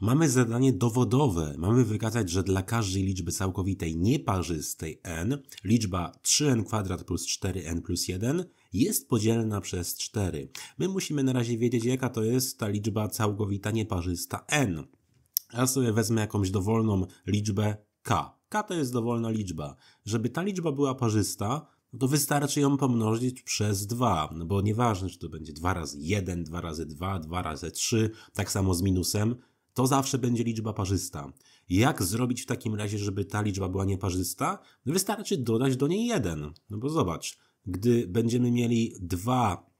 Mamy zadanie dowodowe. Mamy wykazać, że dla każdej liczby całkowitej nieparzystej n liczba 3 n plus 4n plus 1 jest podzielna przez 4. My musimy na razie wiedzieć, jaka to jest ta liczba całkowita nieparzysta n. Ja sobie wezmę jakąś dowolną liczbę k. k to jest dowolna liczba. Żeby ta liczba była parzysta, no to wystarczy ją pomnożyć przez 2, no bo nieważne, czy to będzie 2 razy 1, 2 razy 2, 2 razy 3, tak samo z minusem, to zawsze będzie liczba parzysta. Jak zrobić w takim razie, żeby ta liczba była nieparzysta? Wystarczy dodać do niej 1. No bo zobacz, gdy będziemy mieli 2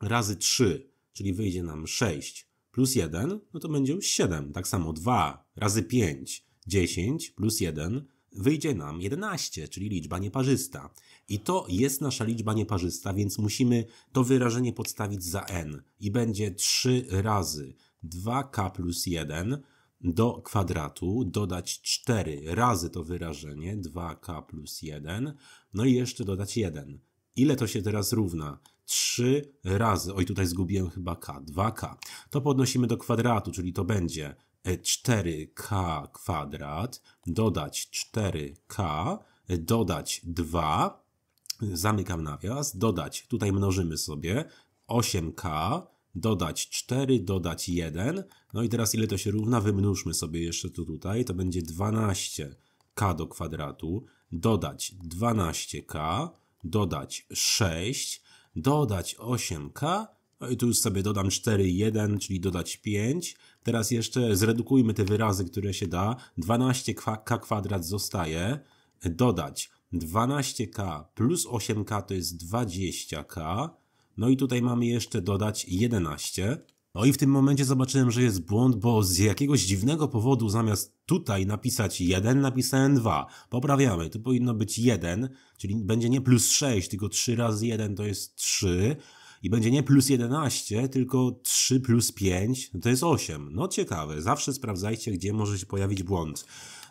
razy 3, czyli wyjdzie nam 6 plus 1, no to będzie już 7. Tak samo 2 razy 5, 10 plus 1 wyjdzie nam 11, czyli liczba nieparzysta. I to jest nasza liczba nieparzysta, więc musimy to wyrażenie podstawić za n i będzie 3 razy 2k plus 1 do kwadratu, dodać 4 razy to wyrażenie 2k plus 1, no i jeszcze dodać 1. Ile to się teraz równa? 3 razy, oj tutaj zgubiłem chyba k, 2k. To podnosimy do kwadratu, czyli to będzie 4k e, kwadrat, dodać 4k, e, dodać 2, zamykam nawias, dodać, tutaj mnożymy sobie 8k, dodać 4, dodać 1. No i teraz ile to się równa? Wymnóżmy sobie jeszcze tu tutaj. To będzie 12k do kwadratu, dodać 12k, dodać 6, dodać 8k. No i tu już sobie dodam 4, 1, czyli dodać 5. Teraz jeszcze zredukujmy te wyrazy, które się da. 12k kwadrat zostaje. Dodać 12k plus 8k to jest 20k no i tutaj mamy jeszcze dodać 11. No i w tym momencie zobaczyłem, że jest błąd, bo z jakiegoś dziwnego powodu zamiast tutaj napisać 1, napisałem 2. Poprawiamy, tu powinno być 1, czyli będzie nie plus 6, tylko 3 razy 1 to jest 3 i będzie nie plus 11, tylko 3 plus 5 to jest 8. No ciekawe, zawsze sprawdzajcie, gdzie może się pojawić błąd.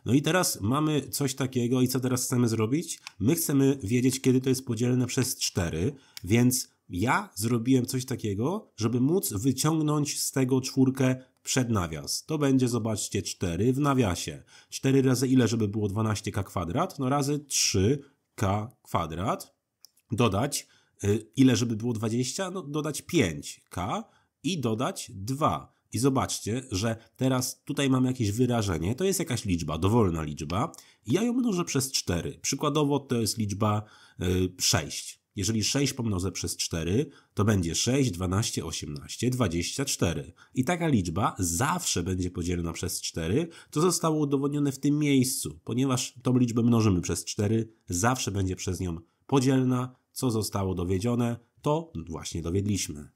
No i teraz mamy coś takiego i co teraz chcemy zrobić? My chcemy wiedzieć, kiedy to jest podzielone przez 4, więc ja zrobiłem coś takiego, żeby móc wyciągnąć z tego czwórkę przed nawias. To będzie, zobaczcie, 4 w nawiasie. 4 razy ile, żeby było 12k kwadrat? No razy 3k kwadrat. Dodać y, ile, żeby było 20? No dodać 5k i dodać 2. I zobaczcie, że teraz tutaj mam jakieś wyrażenie, to jest jakaś liczba, dowolna liczba, ja ją mnożę przez 4. Przykładowo to jest liczba 6. Y, jeżeli 6 pomnożę przez 4, to będzie 6, 12, 18, 24. I taka liczba zawsze będzie podzielona przez 4. co zostało udowodnione w tym miejscu, ponieważ tą liczbę mnożymy przez 4, zawsze będzie przez nią podzielna. Co zostało dowiedzione, to właśnie dowiedliśmy.